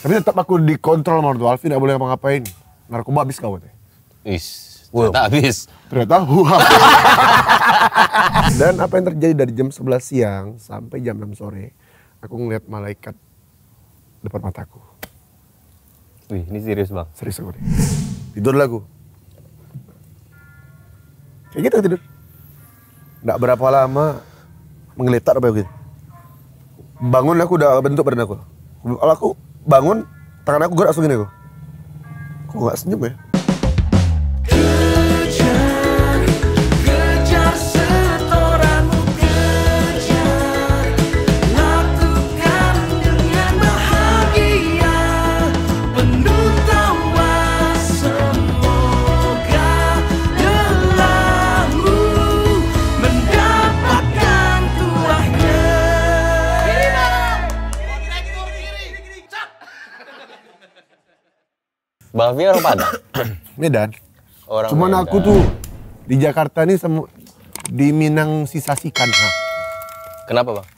Tapi tetap aku dikontrol sama Ronaldo Alfi, gak boleh ngapa-ngapain. Narkoba habis kau teh. Is, Wow. Ternyata habis. Ternyata huha. Dan apa yang terjadi dari jam 11 siang sampai jam 6 sore, aku ngeliat malaikat depan mataku. Wih, ini serius bang? Serius aku nih. Tidur lah Kayak gitu tidur. Nggak berapa lama menggeletak apa gitu. Bangun aku udah bentuk badan aku. Kalau aku bangun tangan aku gerak langsung gini aku kok nggak senyum ya Bang orang Padang? Medan. Orang Cuman Medan. aku tuh di Jakarta nih semu, di Minang sisasikan. Ha. Kenapa bang?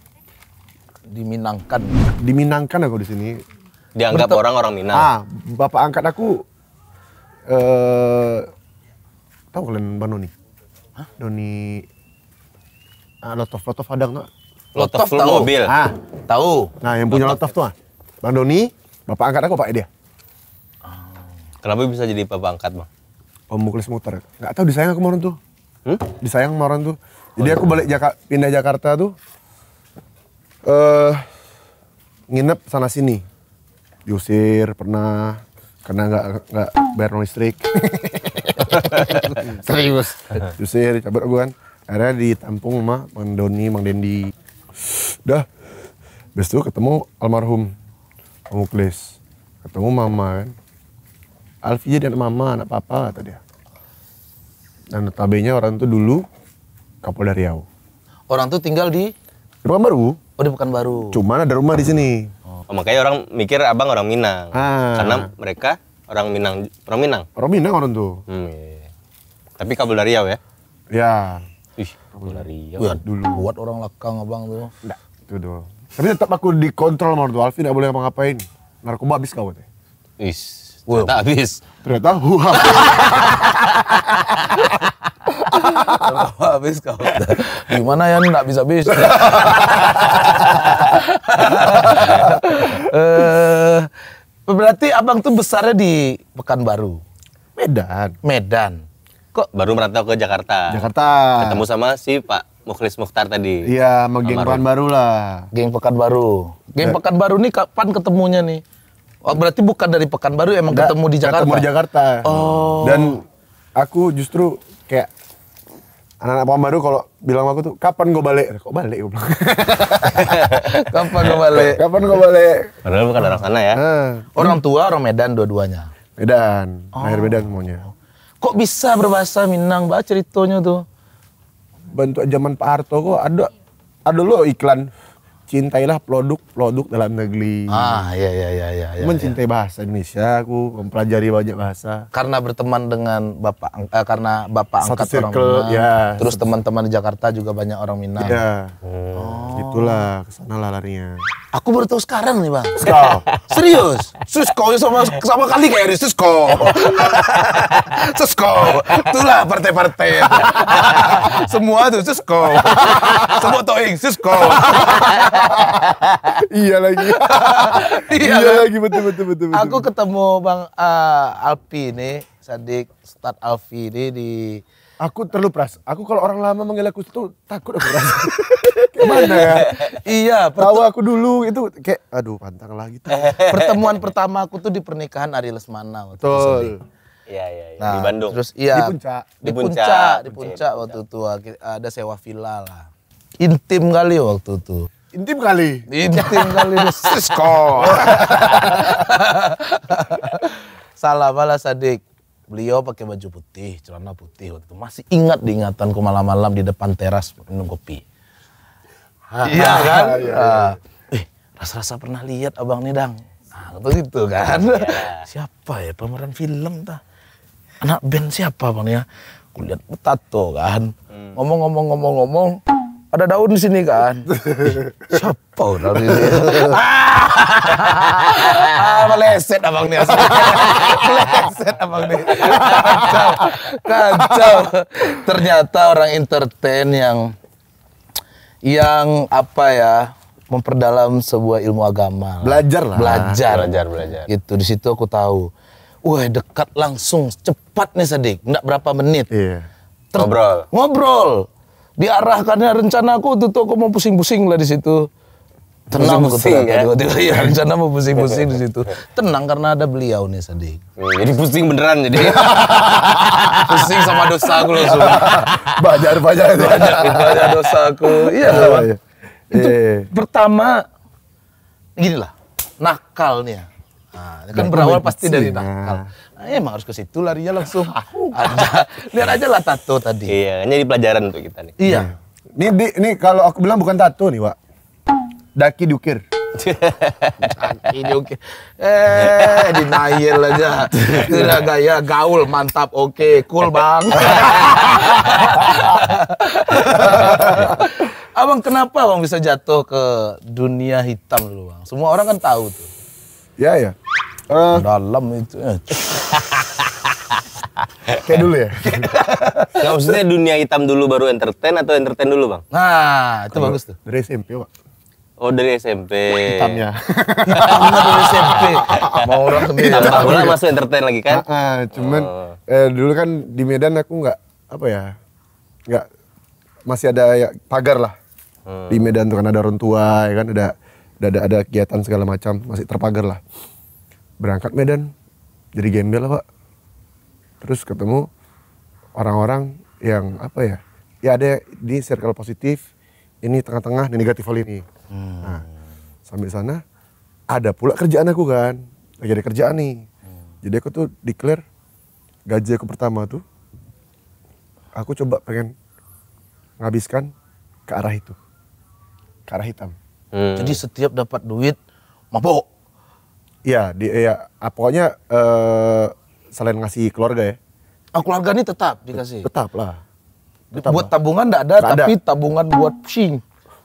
Diminangkan. Diminangkan aku di sini. Dianggap orang-orang Minang. Ah, bapak angkat aku eh tahu kalian Bang Doni? Hah? Doni ah, Lotof Lotof ada nggak? Lotof, Lotof tahu. mobil. Ah, tahu. Nah, yang punya Lotof tuh ah. Bang Doni, bapak angkat aku Pak dia. Ah. Kenapa bisa jadi papa angkat bang? Om oh, Muklis muter. Gak tau disayang aku kemarin tuh. Hmm? Disayang kemarin tuh. Jadi oh, aku iya. balik Jaka, pindah Jakarta tuh. eh uh, nginep sana sini. Diusir pernah karena nggak nggak bayar no listrik. Serius. Diusir cabut aku kan. Akhirnya ditampung mah, Bang Doni, Bang Dendi. Dah. Besok ketemu almarhum Om Muklis. Ketemu mama kan Alfi dan mama, anak papa kata dia. Dan notabene orang itu dulu Kapolda Riau. Orang itu tinggal di rumah baru. Oh, di bukan baru. Cuman ada rumah di sini. Oh, makanya orang mikir abang orang Minang. Ah. Karena mereka orang Minang, orang Minang. Orang Minang orang tuh. Hmm, iya. iya. Tapi Kapolda Riau ya. Ya. Ih, Kapolda Riau. Buat dulu. Buat orang lekang abang tuh. Enggak, itu doang. Tapi tetap aku dikontrol sama orang tua Alfi, nggak boleh ngapa-ngapain. Narkoba habis kau teh. Is. Wow. Ternyata habis. Ternyata huha. habis kau. Gimana ya nggak bisa habis. uh, eh, berarti abang tuh besarnya di Pekanbaru. Medan. Medan. Kok baru merantau ke Jakarta. Jakarta. Ketemu sama si Pak Mukhlis Mukhtar tadi. Iya, sama geng Pekanbaru lah. Geng Pekanbaru. Geng Pekanbaru nih kapan ketemunya nih? Oh, berarti bukan dari Pekanbaru emang Nggak, ketemu di Jakarta. Ketemu di Jakarta. Oh. Dan aku justru kayak anak-anak Pekanbaru kalau bilang aku tuh kapan gue balik? Kok balik gue kapan gue balik? Kapan gue balik? Padahal bukan orang sana ya. Hmm. Orang tua orang Medan dua-duanya. Medan, oh. akhir Medan semuanya. Kok bisa berbahasa Minang, Mbak ceritanya tuh? Bantu zaman Pak Harto kok ada ada lo iklan cintailah produk-produk dalam negeri. Ah, iya iya iya iya. Ya, Mencintai ya. bahasa Indonesia, aku mempelajari banyak bahasa. Karena berteman dengan bapak, eh, karena bapak Satu angkat circle, orang Minang. Ya, terus teman-teman di Jakarta juga banyak orang Minang. Iya. Oh. Itulah kesana lah larinya. Aku baru tahu sekarang nih bang. Serius? Susko ya sama sama kali kayak Susko. Susko. Itulah partai-partai. Semua tuh Susko. Semua toing Susko. iya lagi. iya, iya kan? lagi betul betul betul. betul aku betul. ketemu Bang uh, Alpi ini, Sadik Start Alfi ini di Aku terlalu pras. Aku kalau orang lama manggil aku itu takut aku pras. Gimana ya? iya. Tahu aku dulu itu kayak aduh pantang lagi tuh. Pertemuan pertama aku tuh di pernikahan Ari Lesmana waktu Betul. Iya, iya, iya. Nah, di Bandung. Terus iya. Di puncak. Di puncak, di puncak, di puncak waktu itu ada sewa villa lah. Intim kali waktu itu. Intim kali. Intim kali Sisko. Salah balas sadik, Beliau pakai baju putih, celana putih waktu itu. Masih ingat diingatanku malam-malam di depan teras minum kopi. Iya kan? Iya. Uh, eh, rasa-rasa pernah lihat abang nih dang. Nah, begitu kan. Ya. siapa ya pemeran film tah? Anak band siapa bang ya? Kulihat tato kan. ngomong ngomong Hmm. Ngomong, ngomong, ngomong, ngomong ada daun di sini kan. Siapa orang ini? ah, meleset abang nih. meleset abang nih. kacau, kacau. Ternyata orang entertain yang yang apa ya memperdalam sebuah ilmu agama. Belajar lah. Belajar, belajar, belajar. Itu di situ aku tahu. Wah dekat langsung cepat nih sedik. enggak berapa menit. Iya. Ter ngobrol. Ngobrol diarahkannya rencanaku tuh aku mau pusing-pusing lah di situ. Tenang pusing, ya? ya rencana mau pusing-pusing di situ. Tenang karena ada beliau nih sedih iya, jadi pusing beneran jadi. pusing sama dosa aku semua banyak banyak banyak banyak dosa aku. Iya. Oh, iya. Itu iya, iya. pertama gini lah nakalnya. Nah, kan berawal pasti dari nakal. Nah emang harus ke situ larinya langsung. Lihat aja lah tato tadi. Iya, ini di pelajaran untuk kita nih. Iya. Ini di, ini kalau aku bilang bukan tato nih, Wak. Daki diukir. Daki diukir. Eh, denial aja. Tidak gaya gaul mantap oke, okay. cool, Bang. Abang kenapa Bang bisa jatuh ke dunia hitam dulu, Bang? Semua orang kan tahu tuh. Ya, ya. Eh. Dalam itu. Eh. Kayak dulu ya? Gak maksudnya dunia hitam dulu baru entertain atau entertain dulu bang? Nah itu Kalo bagus tuh. Dari SMP pak. Oh dari SMP. Hitamnya. Hitamnya dari SMP. Mau orang sendiri. Tambah masuk entertain lagi kan? Nah, cuman oh. eh, dulu kan di Medan aku nggak apa ya nggak masih ada ya, pagar lah hmm. di Medan tuh kan ada orang tua ya kan ada ada ada, ada kegiatan segala macam masih terpagar lah berangkat Medan jadi gembel pak terus ketemu orang-orang yang apa ya ya ada di circle positif ini tengah-tengah di negatif hal ini hmm. nah sambil sana ada pula kerjaan aku kan lagi ada kerjaan nih hmm. jadi aku tuh declare gaji aku pertama tuh aku coba pengen ngabiskan ke arah itu ke arah hitam hmm. jadi setiap dapat duit mabok Iya, di ya pokoknya eh, selain ngasih keluarga ya. Ah, keluarga ini tetap dikasih. Tetap lah. Tetap buat lah. tabungan enggak ada, ada, tapi tabungan buat sing.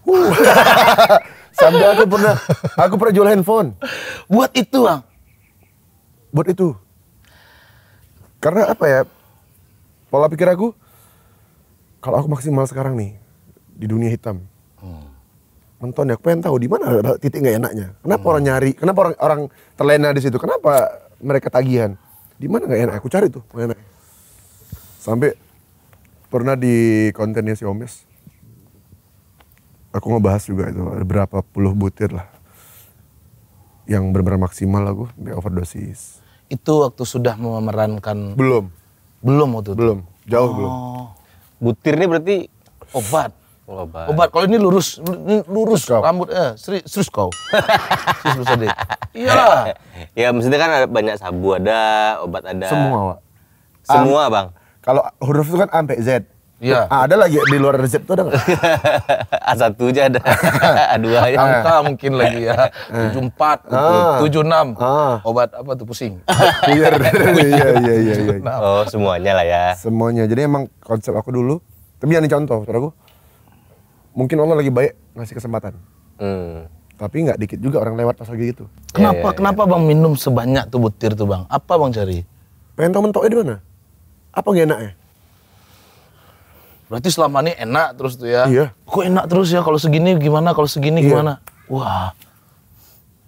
Uh. Sampai aku pernah aku pernah jual handphone. Buat itu, Bang. Buat itu. Karena apa ya? Pola pikir aku kalau aku maksimal sekarang nih di dunia hitam, nonton ya, aku pengen tahu di mana titik nggak enaknya. Kenapa hmm. orang nyari? Kenapa orang orang terlena di situ? Kenapa mereka tagihan? Di mana nggak enak? Aku cari tuh nggak enak. Sampai pernah di kontennya si Omes, aku ngebahas juga itu ada berapa puluh butir lah yang benar-benar maksimal lah gue sampai overdosis. Itu waktu sudah memerankan? Belum. Belum waktu itu? Belum, jauh oh. belum. Butir ini berarti obat? Obat. Oh, obat. Kalau ini lurus, lurus Terus rambut eh serius, serius kau. serius Mas Ade. Iya. ya maksudnya kan ada banyak sabu ada, obat ada. Semua, Pak. Semua, um, Bang. Kalau huruf itu kan A sampai Z. Iya. Ah, ada lagi di luar resep itu ada enggak? A1 aja ada. A2 aja. Angka mungkin lagi ya. 74, ah. 76. Ah. Obat apa tuh pusing? Iya, iya, iya, iya. iya, iya, iya. Oh, semuanya lah ya. Semuanya. Jadi emang konsep aku dulu, tapi yang contoh, aku mungkin Allah lagi baik ngasih kesempatan. Hmm. Tapi nggak dikit juga orang lewat pas lagi gitu. Kenapa? Ya, ya, ya. Kenapa bang minum sebanyak tuh butir tuh bang? Apa bang cari? Pengen tahu mentoknya di mana? Apa gak enaknya? Berarti selama ini enak terus tuh ya? Iya. Kok enak terus ya? Kalau segini gimana? Kalau segini iya. gimana? Wah.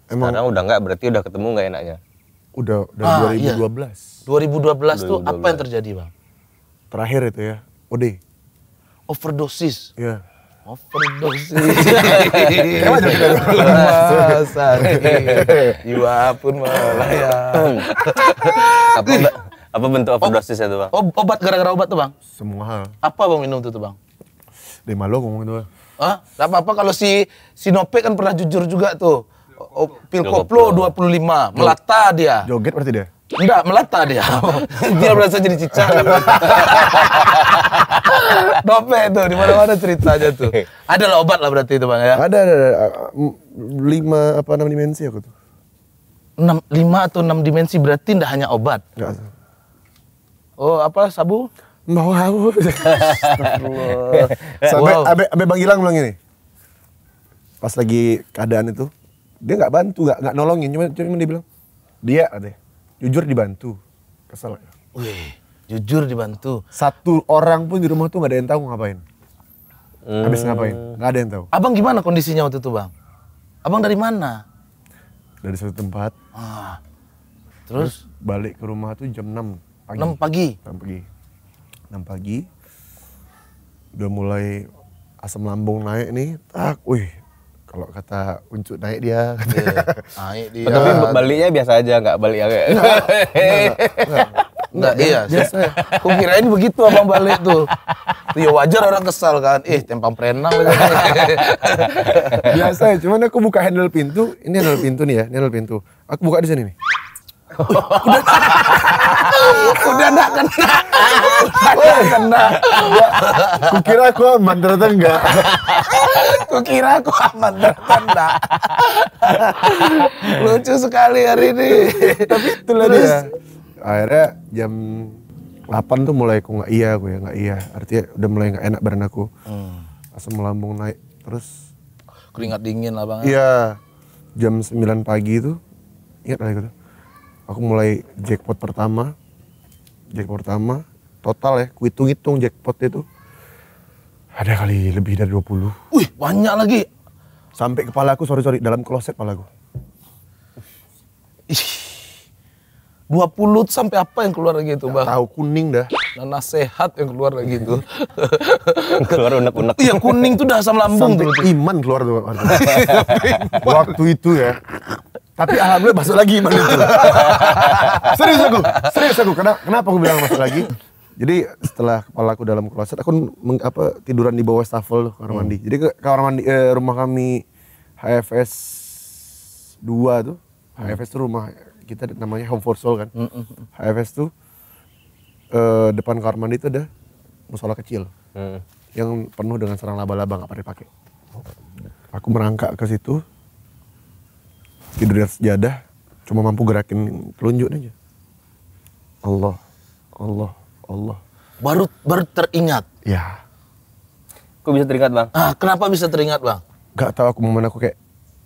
Emang. Sekarang udah nggak berarti udah ketemu nggak enaknya? Udah dari ah, 2012. Iya. 2012. 2012 tuh apa yang terjadi bang? Terakhir itu ya, Ode? Overdosis. Iya overdosis. Emang juga jiwa pun melayang. apa, apa bentuk oh, overdosis itu bang? Oh, obat gara-gara obat tuh bang? Semua hal. Apa bang minum tuh tuh bang? Lima lo ngomong itu. Ah, apa-apa kalau si Sinope kan pernah jujur juga tuh. Pil koplo 25, melata dia. Joget berarti dia? Enggak, melata dia. dia merasa jadi cicak. Dope tuh dimana mana ceritanya tuh. Ada lah obat lah berarti itu Bang ya. Ada ada, ada. lima apa enam dimensi aku tuh. Enam, lima atau enam dimensi berarti tidak hanya obat. Enggak. Oh, apa sabu? No, sabu. Sampai wow. abe, abe Bang Gilang bilang gini. Pas lagi keadaan itu, dia nggak bantu, nggak nggak nolongin, cuma cuma dia bilang, dia ada jujur dibantu. Kesel. Wih jujur dibantu satu orang pun di rumah tuh nggak ada yang tahu ngapain hmm. habis ngapain nggak ada yang tahu abang gimana kondisinya waktu itu bang abang dari mana dari satu tempat ah. terus? terus balik ke rumah tuh jam 6 pagi 6 pagi 6 pagi 6 pagi udah mulai asam lambung naik nih tak wih kalau kata uncut naik dia yeah, naik dia tapi baliknya biasa aja nggak balik ya? nggak, nggak, nggak, iya biasa ya. aku ini begitu abang balik tuh tuh ya wajar orang kesal kan eh tempang prenang, biasa ya, cuman aku buka handle pintu ini handle pintu nih ya ini handle pintu aku buka di sini nih udah enggak kena. Udah kena. Kukira aku aman ternyata enggak. Kukira aku aman ternyata enggak. Lucu sekali hari ini. Tapi itulah dia. Akhirnya jam 8 tuh mulai aku nggak iya aku ya nggak iya artinya udah mulai nggak enak badan aku hmm. asam lambung naik terus keringat dingin lah bang iya jam 9 pagi itu ingat lagi gitu aku mulai jackpot pertama jackpot pertama total ya kuitung-hitung jackpot itu ada kali lebih dari 20 wih banyak lagi sampai kepala aku sorry sorry dalam kloset kepala aku 20 sampai apa yang keluar lagi itu bang? Tahu kuning dah. Nanas sehat yang keluar lagi itu. keluar unek-unek. Iya kuning tuh dah asam lambung Sampai tuh. Iman keluar tuh. Waktu itu ya tapi alhamdulillah masuk lagi iman itu. serius aku, serius aku. Kenapa, kenapa aku bilang masuk lagi? Jadi setelah kepala aku dalam kloset, aku meng, apa tiduran di bawah stafel kamar hmm. mandi. Jadi ke kamar mandi eh, rumah kami HFS 2 tuh. Hmm. HFS tuh rumah kita namanya Home for Soul kan. Hmm. HFS hmm, hmm. tuh eh, depan kamar mandi itu ada musola kecil. Hmm. Yang penuh dengan serang laba-laba nggak pernah pakai pakai. Aku merangkak ke situ, tidur di atas jadah cuma mampu gerakin telunjuk aja Allah Allah Allah baru baru teringat ya kok bisa teringat bang ah kenapa bisa teringat bang Gak tahu aku momen aku kayak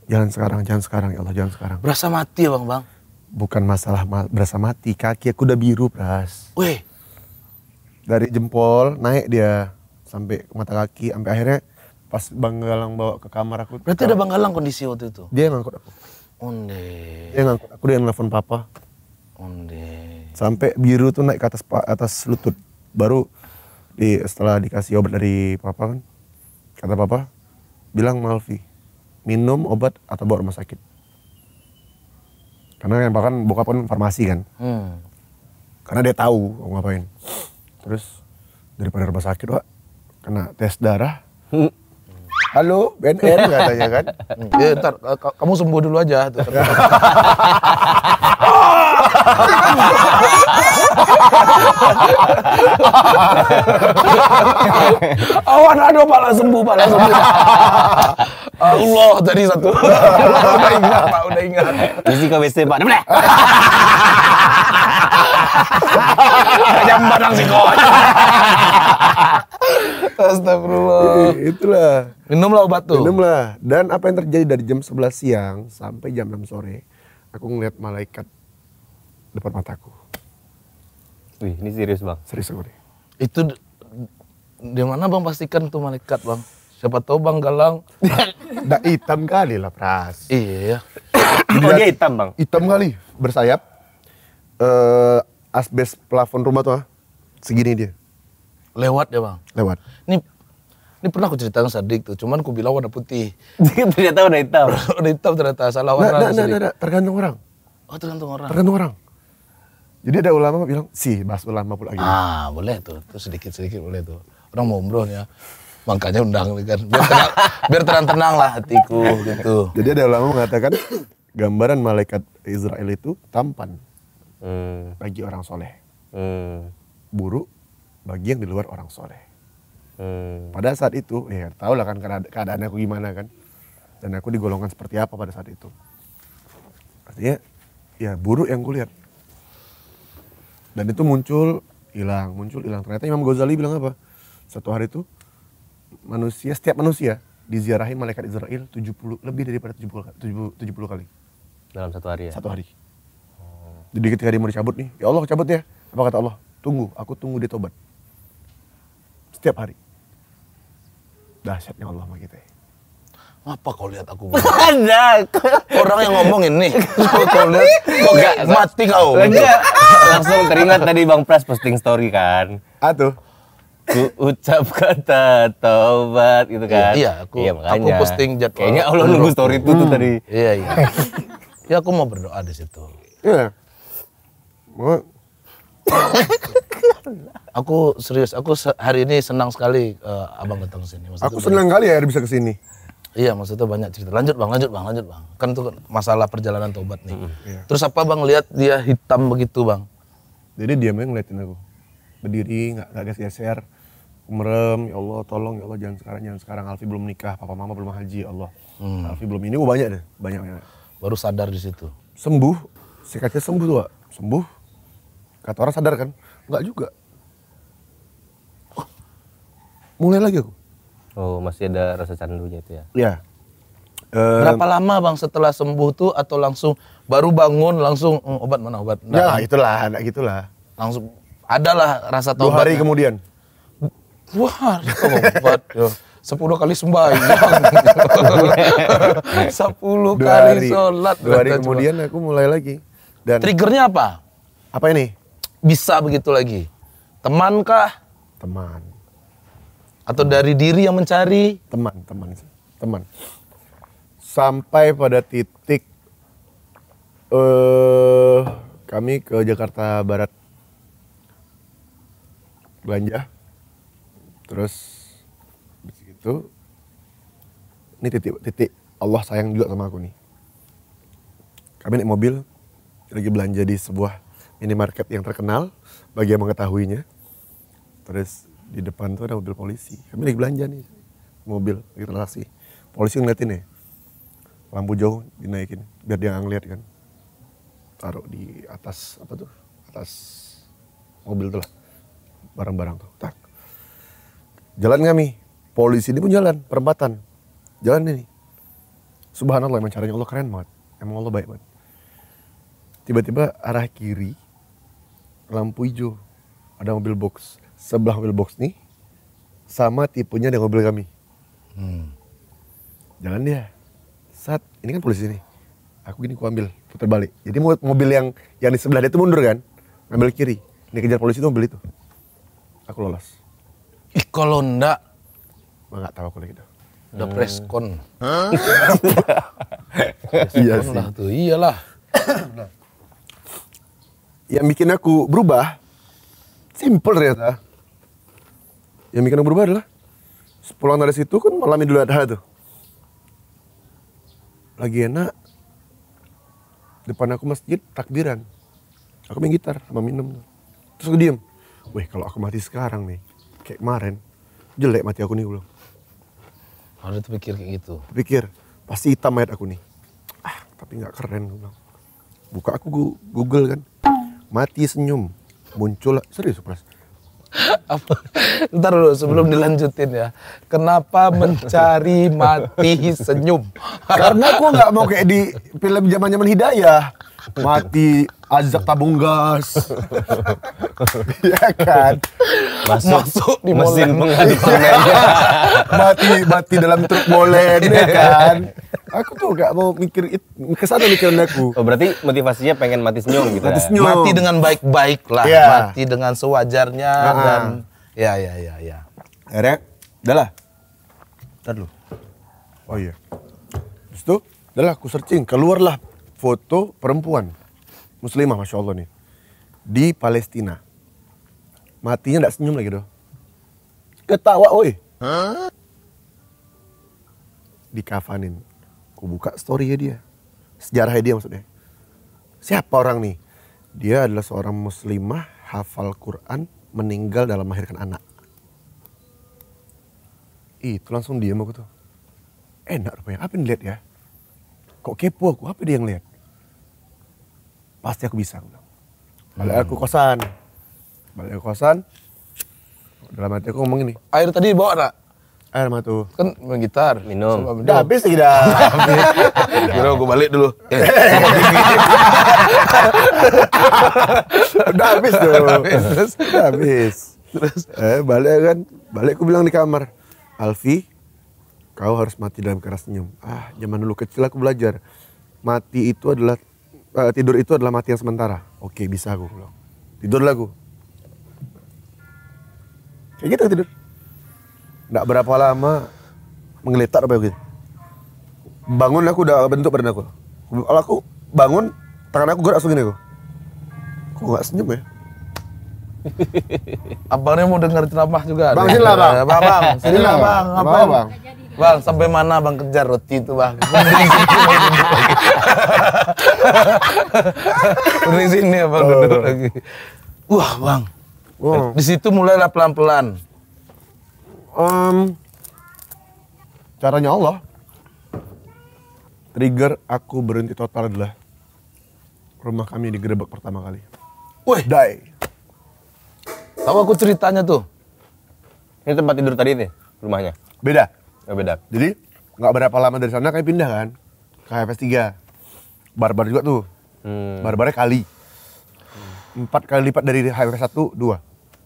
jalan sekarang jalan sekarang ya Allah jalan sekarang berasa mati ya bang bang bukan masalah ma berasa mati kaki aku udah biru pras weh dari jempol naik dia sampai mata kaki sampai akhirnya pas Bang Galang bawa ke kamar aku. Berarti ada Bang Galang kondisi waktu itu? Dia yang ngangkut aku. Onde. Dia ngangkut aku dia nelfon papa. Onde. Sampai biru tuh naik ke atas atas lutut. Baru di setelah dikasih obat dari papa kan. Kata papa bilang Malvi minum obat atau bawa rumah sakit. Karena yang bahkan bokap kan farmasi kan. Hmm. Karena dia tahu mau ngapain. Terus daripada rumah sakit, Wak, kena tes darah. Hmm halo BNN katanya kan. Ya ntar eh, kamu sembuh dulu aja. Awan ada pala sembuh pala sembuh. Allah tadi satu. udah ingat Pak, udah ingat. Isi kau WC Pak barang sih kok. Astagfirullah. Itulah. Minumlah obat tuh. Minumlah. Dan apa yang terjadi dari jam 11 siang sampai jam 6 sore, aku ngeliat malaikat depan mataku. Wih, ini serius bang? Serius aku nih. Itu di mana bang pastikan tuh malaikat bang? Siapa tau bang galang. Nggak hitam kali lah Pras. Iya. oh dia hitam bang? Hitam kali, bersayap. Eh, asbes plafon rumah tuh, ah, segini dia. Lewat ya bang? Lewat. Ini ini pernah aku ceritakan Sadik tuh, cuman aku bilang warna putih. ternyata warna hitam. warna hitam ternyata salah warna. Nah, nah, nah, nah, tergantung orang. Oh tergantung orang. Tergantung orang. Jadi ada ulama bilang sih, bahas ulama pula gitu. Ah boleh tuh, tuh sedikit sedikit boleh tuh. Orang mau umroh ya, makanya undang kan biar tenang, biar tenang tenang lah hatiku gitu. Jadi ada ulama mengatakan gambaran malaikat Israel itu tampan hmm. bagi orang soleh. Hmm. Buruk bagi yang di luar orang soleh. Hmm. Pada saat itu, ya tau lah kan keada keadaan aku gimana kan. Dan aku digolongkan seperti apa pada saat itu. Artinya, ya buruk yang kulihat. Dan itu muncul, hilang, muncul, hilang. Ternyata Imam Ghazali bilang apa? Satu hari itu, manusia, setiap manusia diziarahi malaikat Israel 70 lebih daripada 70 70, 70 kali. Dalam satu hari ya? Satu hari. Jadi ketika dia mau dicabut nih, ya Allah cabut ya. Apa kata Allah? Tunggu, aku tunggu dia tobat. Setiap hari. Dahsyatnya Allah sama kita Apa kau lihat aku? Ada. Orang yang ngomongin nih. kau lihat kau gak, mati kau. Langsung teringat tadi Bang Pras posting story kan. Atuh. Ku ucap kata taubat gitu iya, kan. Iya, aku iya, makanya. aku posting jadwal. Kayaknya Allah nunggu story itu hmm. tuh tadi. Iya, iya. ya aku mau berdoa di situ. Iya. aku serius, aku hari ini senang sekali uh, abang datang sini. Maksudnya aku senang sekali kali ya bisa kesini. Iya, maksudnya banyak cerita. Lanjut bang, lanjut bang, lanjut bang. Kan itu masalah perjalanan tobat nih. Mm -hmm. Terus apa bang lihat dia hitam begitu bang? Jadi dia main ngeliatin aku berdiri gak, gak geser-geser merem ya Allah tolong ya Allah jangan sekarang jangan sekarang Alfi belum nikah papa mama belum haji ya Allah hmm. Alfi belum ini gue oh, banyak deh banyak banyak baru sadar di situ sembuh sikatnya sembuh tuh sembuh Kata orang sadar kan? Enggak juga. Oh, mulai lagi aku. Oh, masih ada rasa candunya itu ya? Iya. Eh, Berapa lama bang setelah sembuh tuh atau langsung baru bangun langsung oh, obat mana obat? Nah, ya itulah, anak gitulah. Langsung adalah rasa tobat. Dua hari kemudian. Wah, tobat. Sepuluh kali sembahyang. Sepuluh kali sholat. Dua hari kemudian aku mulai lagi. Dan Triggernya apa? Apa ini? bisa begitu lagi? Temankah? Teman. Atau dari diri yang mencari? Teman, teman, teman. Sampai pada titik uh, kami ke Jakarta Barat belanja. Terus begitu ini titik titik Allah sayang juga sama aku nih. Kami naik mobil lagi belanja di sebuah ini market yang terkenal bagi yang mengetahuinya. Terus di depan tuh ada mobil polisi. Kami lagi belanja nih, mobil lagi transaksi. Polisi ngeliatin ya, lampu jauh dinaikin biar dia ngeliat kan. Taruh di atas apa tuh? Atas mobil tuh lah, barang-barang tuh. Tak. Jalan kami, polisi ini pun jalan perempatan. Jalan ini. Subhanallah emang caranya Allah keren banget. Emang Allah baik banget. Tiba-tiba arah kiri lampu hijau ada mobil box sebelah mobil box nih sama tipenya dengan mobil kami hmm. jalan dia saat ini kan polisi nih aku gini aku ambil putar balik jadi mobil yang yang di sebelah dia itu mundur kan ambil kiri ini kejar polisi itu mobil itu aku lolos ih kalau enggak nggak tahu aku lagi gitu udah hmm. con iya sih tuh iyalah yang bikin aku berubah simple ternyata yang bikin aku berubah adalah pulang dari situ kan malam idul adha tuh lagi enak depan aku masjid takbiran aku main gitar sama minum terus aku diem weh kalau aku mati sekarang nih kayak kemarin jelek mati aku nih belum ada tuh pikir kayak gitu pikir pasti hitam ayat aku nih ah tapi nggak keren bilang buka aku Google kan mati senyum muncul serius Pras apa ntar dulu sebelum dilanjutin ya kenapa mencari mati senyum karena aku nggak mau kayak di film zaman zaman hidayah mati Azak tabung gas. Iya kan? Masuk, Masuk di mesin pengaduk mati mati dalam truk molen ya kan. Aku tuh gak mau mikir ke sana mikirin aku. Oh, berarti motivasinya pengen mati senyum gitu. Mati ya? senyum. Mati dengan baik-baik lah, yeah. mati dengan sewajarnya uh ah, -huh. Ah. dan ya ya ya ya. Erek, udah lah. Ntar dulu. Oh iya. Terus tuh, udah lah aku searching, keluarlah foto perempuan muslimah masya Allah nih di Palestina matinya tidak senyum lagi doh ketawa oi huh? kafanin ku buka story ya dia sejarah dia maksudnya siapa orang nih dia adalah seorang muslimah hafal Quran meninggal dalam melahirkan anak itu langsung diam aku tuh enak rupanya apa yang lihat ya kok kepo aku apa dia yang lihat pasti aku bisa. Hmm. Balik aku kosan. Balik aku kosan. Dalam hati aku ngomong ini, air tadi bawa nak? Air mah tuh. Kan main gitar. Minum. Udah habis lagi dah. Kira gue balik dulu. Udah eh. habis tuh. Udah habis. Terus? Eh balik kan. Balik aku bilang di kamar. Alfi, kau harus mati dalam keras senyum. Ah, zaman dulu kecil aku belajar. Mati itu adalah uh, tidur itu adalah mati yang sementara. Oke, bisa aku bilang. Tidur lagu. Kayak gitu tidur. Nggak berapa lama menggeletak apa ya gitu. Bangun aku udah bentuk badan aku. Kalau aku bangun, tangan aku gerak segini aku. Kok nggak senyum ya? Abangnya mau dengar ceramah juga. Bang, sini lah bang. Bang, bang. Sini lah bang. bang. Bang, sampai mana Bang kejar roti itu, Bang? di sini apa oh, lagi. Wah bang, wow. di situ mulailah pelan-pelan. Um, caranya Allah. Trigger aku berhenti total adalah rumah kami digerebek pertama kali. Wih, dai. Tahu aku ceritanya tuh. Ini tempat tidur tadi nih, rumahnya. Beda. Oh, beda. Jadi nggak berapa lama dari sana kayak pindah kan ke fs 3 barbar juga tuh. Hmm. Barbarnya kali. Empat kali lipat dari HP satu dua,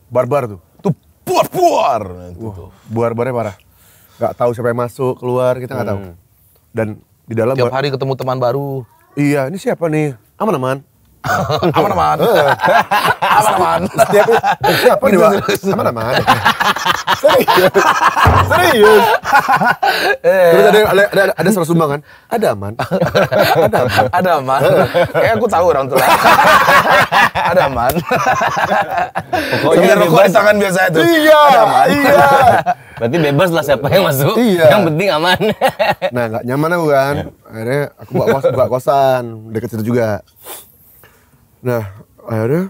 Barbar tuh. Tuh puar puar. Gitu. Wow. Barbarnya parah. Gak tahu siapa yang masuk, keluar, kita nggak gak tahu. Hmm. Dan di dalam tiap hari ketemu teman baru. Iya, ini siapa nih? Aman-aman aman aman aman aman setiap apa gitu aman aman serius serius eh. terus ada ada ada, ada surat sumbangan ada aman ada aman ada aman eh. kayak aku tahu orang tua ada aman pokoknya rokok di tangan biasa itu iya iya berarti bebas lah siapa yang masuk iya. yang penting aman nah nggak nyaman aku kan iya. akhirnya aku buat kos buat kosan deket situ juga nah akhirnya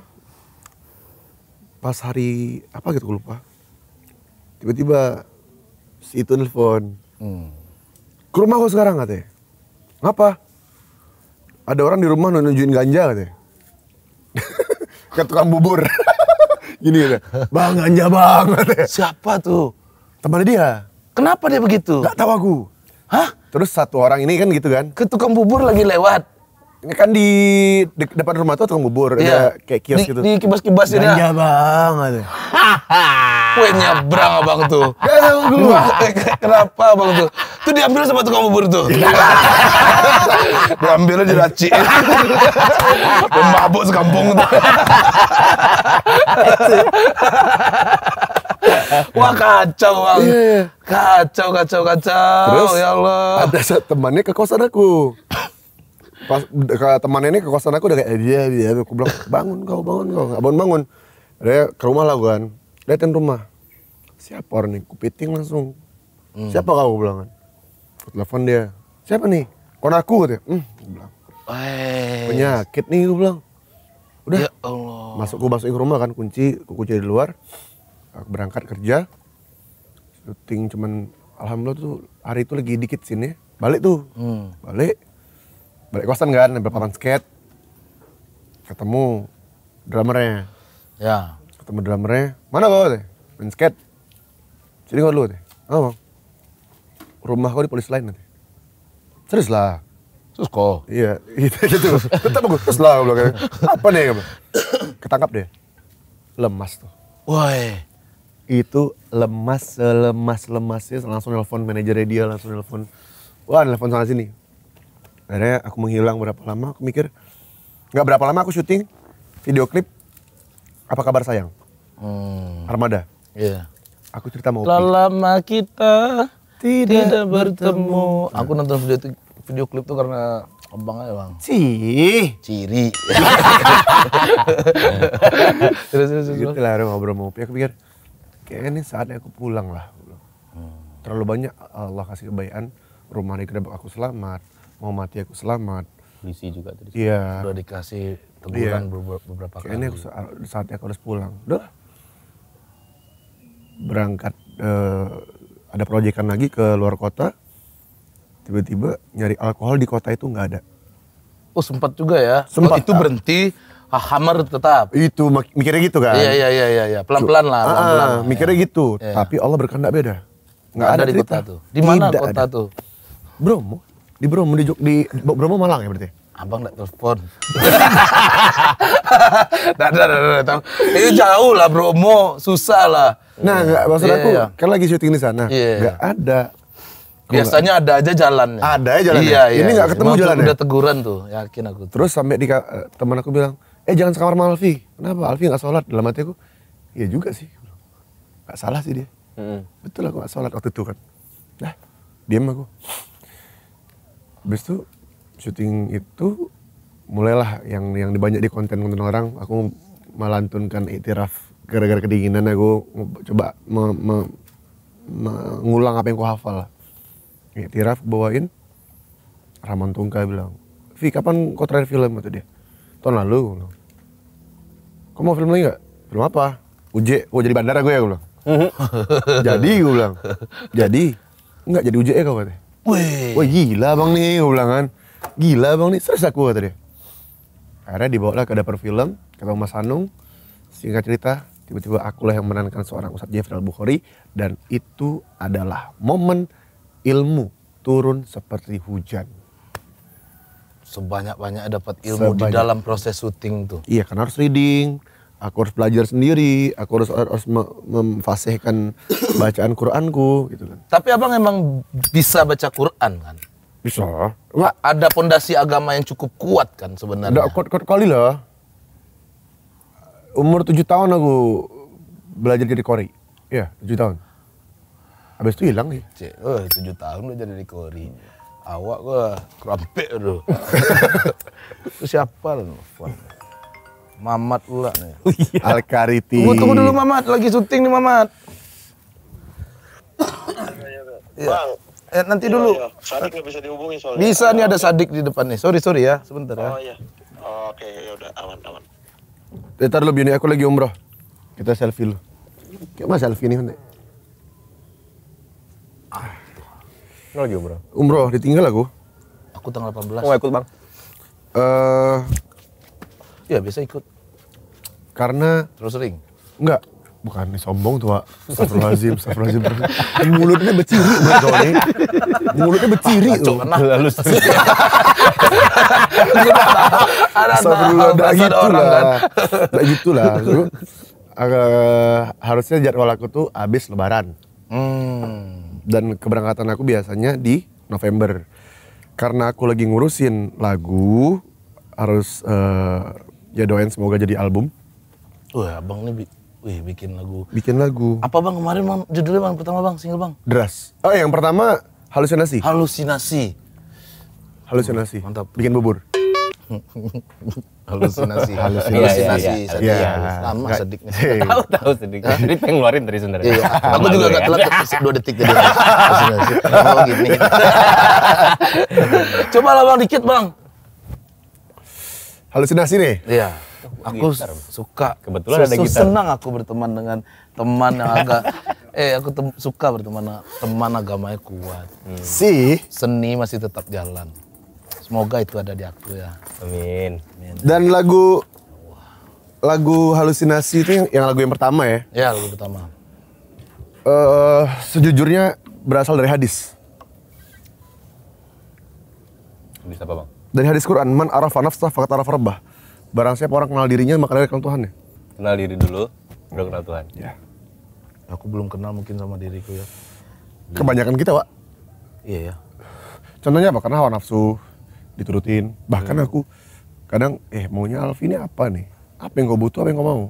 pas hari apa gitu gue lupa tiba-tiba si itu nelfon hmm. ke rumah gue sekarang katanya ngapa ada orang di rumah nunjukin ganja katanya ke tukang bubur gini ya. bang ganja bang katanya. siapa tuh teman dia kenapa dia begitu Gak tahu aku hah terus satu orang ini kan gitu kan ke tukang bubur lagi lewat ini kan di de depan rumah tuh tukang bubur yeah. ada iya. kayak kios di, gitu. Di kibas-kibas ini. Ganja banget. Kue nyabrang abang tuh. Kenapa Kenapa abang tuh? Tuh diambil sama tukang bubur tuh. Iya. Diambilnya di Dan Pembabuk sekampung tuh. Wah kacau bang. Iya, kacau, kacau, kacau. Terus ya Allah. ada temannya ke kosan aku pas teman ini ke kosan aku udah kayak eh, dia dia aku bilang bangun kau bangun kau nggak bangun bangun dia ke rumah lah gue kan liatin rumah siapa orang nih kupiting langsung hmm. siapa kau gue bilang kan telepon dia siapa nih kon aku gitu hmm, gue bilang penyakit nih gue bilang udah ya Allah. masuk gue masukin ke rumah kan kunci aku kunci di luar aku berangkat kerja syuting cuman alhamdulillah tuh hari itu lagi dikit sini balik tuh hmm. balik balik kosan kan nempel papan skate ketemu drummernya ya ketemu drummernya mana kau teh main skate sini kau dulu teh oh bang rumah kau di polis lain nanti serius lah terus kau, iya itu gitu, gitu. tetap aku terus lah aku bilang apa nih ketangkap deh lemas tuh woi itu lemas lemas lemasnya langsung nelfon manajernya dia langsung nelfon wah nelfon sana sini akhirnya aku menghilang berapa lama aku mikir nggak berapa lama aku syuting video klip apa kabar sayang hmm. Armada iya yeah. aku cerita mau lama kita tidak, tidak bertemu. bertemu aku nonton video video klip tuh karena abang aja bang Cih. ciri terus terus terus gitu lah ngobrol mau aku pikir kayaknya ini saatnya aku pulang lah hmm. terlalu banyak Allah kasih kebaikan rumah di aku selamat mau mati aku selamat Misi juga tadi yeah. sudah dikasih teguran yeah. beberapa, kali ini saatnya aku harus pulang udah berangkat uh, ada proyekan lagi ke luar kota tiba-tiba nyari alkohol di kota itu nggak ada oh sempat juga ya oh, sempat oh, itu berhenti hammer tetap itu mikirnya gitu kan iya iya iya iya, iya. pelan-pelan lah pelan pelan ah, ah mikirnya ya. gitu ya. tapi Allah berkehendak beda nggak ada, ada di kota tuh di mana kota ada. tuh Bromo di Bromo di, di Bromo Malang ya berarti? Abang nggak telepon. Tidak, tidak, Itu jauh lah Bromo, susah lah. Nah, enggak, maksud ya, aku yeah. kan lagi syuting di sana, yeah. nggak ada. Biasanya ada aja jalannya. Ada aja jalannya. Iya, iya. Ini nggak ketemu Emang jalannya. Udah teguran tuh, yakin aku. Tuh. Terus sampai di eh, teman aku bilang, eh jangan sekamar sama Alfi. Kenapa? Alfi nggak sholat. Dalam hati aku, iya juga sih. nggak salah sih dia. Mm. Betul aku nggak sholat waktu itu kan. Nah, diam aku habis itu syuting itu mulailah yang yang banyak di konten-konten orang aku melantunkan itiraf gara-gara kedinginan aku coba me, me, mengulang apa yang ku hafal itiraf bawain Ramon Tungka bilang Vi kapan kau terakhir film itu dia tahun lalu kau mau film lagi gak? film apa? Uje, oh jadi bandara gue ya gue bilang jadi gue bilang jadi enggak jadi uje ya kau katanya Wih. Wah gila bang nih, gue bilang kan. Gila bang nih, stres aku tadi. Akhirnya dibawa ke dapur film, ketemu Mas Hanung. Singkat cerita, tiba-tiba akulah yang menangkan seorang Ustadz Jeffrey Al-Bukhari. Dan itu adalah momen ilmu turun seperti hujan. Sebanyak-banyak dapat ilmu Sebanyak. di dalam proses syuting tuh. Iya, karena harus reading, aku harus belajar sendiri, aku harus harus memfasihkan bacaan Quranku gitu kan. Tapi Abang emang bisa baca Quran kan? Bisa. Enggak ada pondasi agama yang cukup kuat kan sebenarnya. Enggak kuat-kuat kali lah. Umur 7 tahun aku belajar jadi kori. Iya, 7 tahun. Habis itu hilang nih. Ya. Oh, 7 tahun belajar jadi kori. Awak gua kerampek tuh. Siapa lu? Mamat pula nih. Oh iya. Alkariti. Tunggu, tunggu dulu Mamat, lagi syuting nih Mamat. ya. Bang. Eh, nanti dulu. Iya, dulu. Iya. Sadik nggak bisa dihubungi soalnya. Bisa oh, nih ada Sadik di depan nih. Sorry sorry ya, sebentar ya. Oh iya. Oh, Oke, okay. ya udah aman aman. Ntar eh, lebih nih aku lagi umroh. Kita selfie lu. Kayak mas selfie nih, Nek. Lo lagi umroh? Umroh, ditinggal aku. Aku tanggal 18. Mau oh, ikut, Bang? Eh, uh, Ya biasa ikut. Karena terus sering. Enggak, bukan sombong tuh, Pak. Astagfirullahalazim, astagfirullahalazim. Mulutnya beciri, Mbak Joni. Mulutnya beciri tuh. Lalu Astagfirullah, enggak gitu lah. Enggak gitu lah. harusnya jadwal aku tuh habis lebaran. Hmm. Dan keberangkatan aku biasanya di November. Karena aku lagi ngurusin lagu, harus uh, Ya doain semoga jadi album. Wah, Abang nih bi wih, bikin lagu. Bikin lagu. Apa Bang kemarin bang, judulnya Bang pertama Bang, single Bang? Deras. Oh, yang pertama Halusinasi. Halusinasi. Halusinasi. Mantap. Bikin bubur. halusinasi halusinasi halusinasi iya, iya, iya. iya. iya, iya. tahu tahu sedikit jadi pengen ngeluarin dari sebenarnya iya. aku juga agak telat dua detik jadi coba lah bang dikit bang halusinasi nih. Iya. Aku gitar. suka. Kebetulan ada gitar. Senang aku berteman dengan teman yang agak eh aku tem, suka berteman teman agamanya kuat. Hmm. Si seni masih tetap jalan. Semoga itu ada di aku ya. Amin. Amin. Dan lagu lagu halusinasi itu yang, lagu yang pertama ya? Ya lagu pertama. Uh, sejujurnya berasal dari hadis. Hadis apa bang? dari hadis Quran man arafa nafsah fakat arafa rabbah barang siapa orang kenal dirinya maka dia kenal ya. kenal diri dulu baru kenal Tuhan ya aku belum kenal mungkin sama diriku ya kebanyakan kita pak iya ya contohnya apa karena hawa nafsu diturutin bahkan hmm. aku kadang eh maunya Alfi ini apa nih apa yang kau butuh apa yang kau mau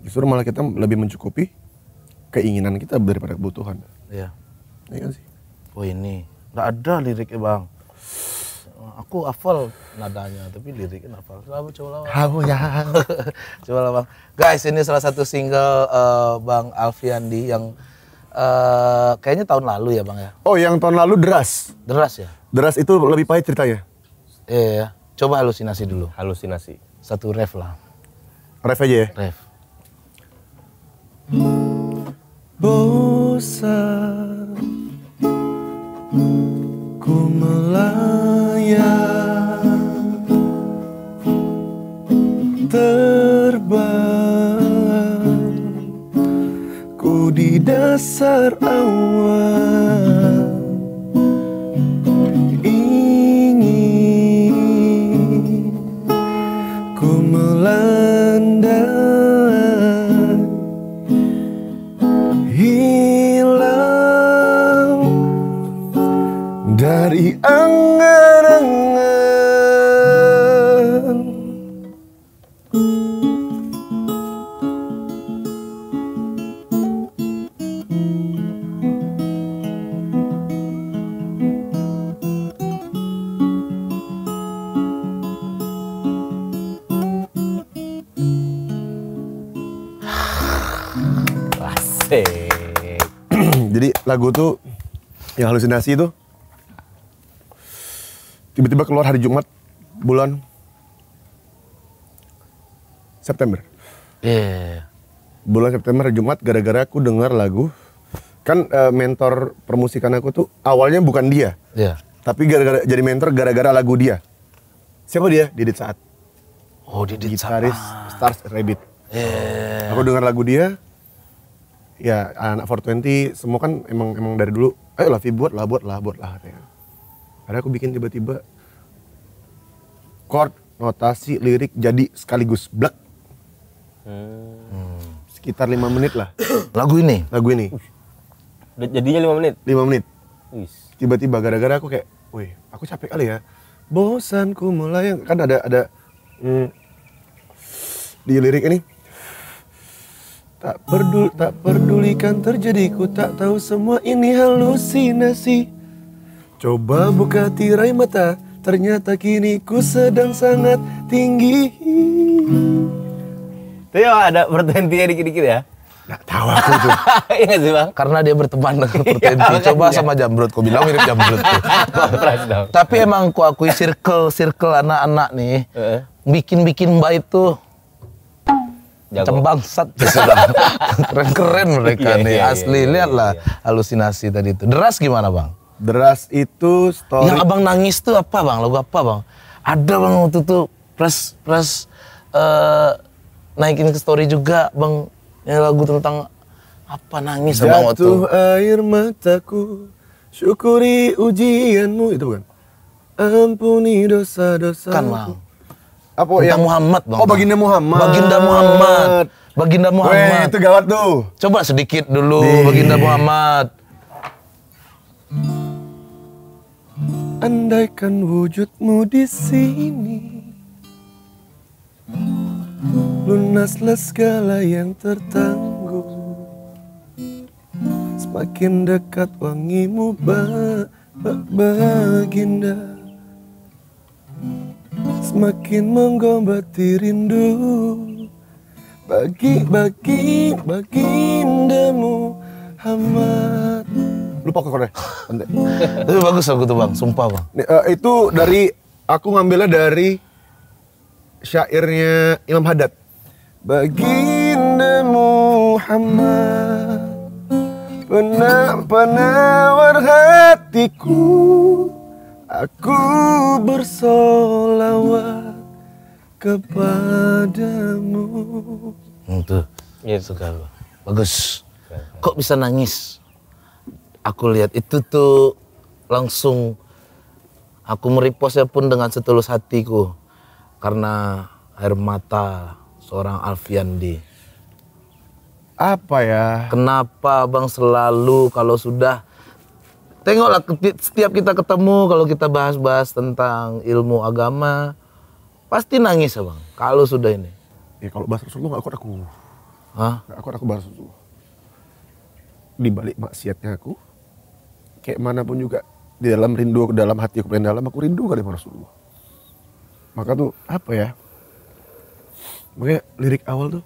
justru malah kita lebih mencukupi keinginan kita daripada kebutuhan iya iya kan sih oh ini nggak ada liriknya bang aku hafal nadanya tapi liriknya hafal coba lawan. kamu ya coba lawan. guys ini salah satu single uh, bang Alfiandi yang uh, kayaknya tahun lalu ya bang ya oh yang tahun lalu deras deras ya deras itu lebih pahit ceritanya iya yeah, iya. coba halusinasi dulu halusinasi satu ref lah ref aja ya ref bosan passar ao ar. halusinasi itu tiba-tiba keluar hari Jumat bulan September. Yeah. Bulan September hari Jumat gara-gara aku dengar lagu kan uh, mentor permusikan aku tuh awalnya bukan dia. Yeah. Tapi gara-gara jadi mentor gara-gara lagu dia. Siapa dia? Didit Saat. Oh, Didit Gitaris Saat. Stars Rabbit. Yeah. Aku dengar lagu dia. Ya, anak 420 semua kan emang emang dari dulu ayo lah buat buat lah buat lah katanya akhirnya aku bikin tiba-tiba chord notasi lirik jadi sekaligus black hmm. sekitar lima menit lah lagu ini lagu ini jadinya lima menit lima menit tiba-tiba gara-gara aku kayak woi aku capek kali ya bosanku mulai kan ada ada hmm, di lirik ini Tak peduli, tak pedulikan terjadi ku tak tahu semua ini halusinasi Coba buka tirai mata Ternyata kini ku sedang sangat tinggi ya ada pertentinya dikit-dikit ya? Gak tahu aku tuh. Iya sih bang. Karena dia berteman dengan iya, Pertenti. Coba sama Jambrut, kau bilang mirip Jambrut. Tapi emang ku akui circle circle anak-anak nih, eh. bikin-bikin baik tuh Jago. sat Keren-keren mereka yeah, nih. yeah, Asli yeah, lihatlah yeah. Iya. halusinasi tadi itu. Deras gimana, Bang? Deras itu story. Yang Abang nangis tuh apa, Bang? Lagu apa, Bang? Ada Bang waktu itu press press uh, naikin ke story juga, Bang. Yang lagu tentang apa nangis Jatuh Abang waktu air mataku. Syukuri ujianmu itu kan? Ampuni dosa-dosa. Kan, Bang. Apa Tentang yang Muhammad bang. Oh Baginda Muhammad. Baginda Muhammad. Baginda Muhammad. Weh, itu gawat tuh. Coba sedikit dulu Dih. Baginda Muhammad. Andaikan wujudmu di sini Lunaslah segala yang tertanggung Semakin dekat wangimu ba, ba, Baginda Semakin menggombati rindu Bagi-bagi bagindamu Hamad Lupa ke Korea itu bagus aku tuh bang, sumpah bang uh, Itu dari, aku ngambilnya dari Syairnya Imam Haddad Baginda Muhammad Pernah penawar hatiku Aku bersolawat kepadamu. Hmm, tuh, itu iya, kalau bagus. Kan, kan. Kok bisa nangis? Aku lihat itu tuh langsung aku meriposnya pun dengan setulus hatiku karena air mata seorang Alfian di. Apa ya? Kenapa abang selalu kalau sudah Tengoklah setiap kita ketemu kalau kita bahas-bahas tentang ilmu agama pasti nangis ya bang. Kalau sudah ini. Ya kalau bahas Rasulullah nggak aku, aku. Hah? Nggak aku bahas Rasulullah. Di balik maksiatnya aku, kayak mana pun juga di dalam rindu ke dalam hati aku paling dalam aku rindu kali sama Rasulullah. Maka tuh apa ya? Makanya lirik awal tuh.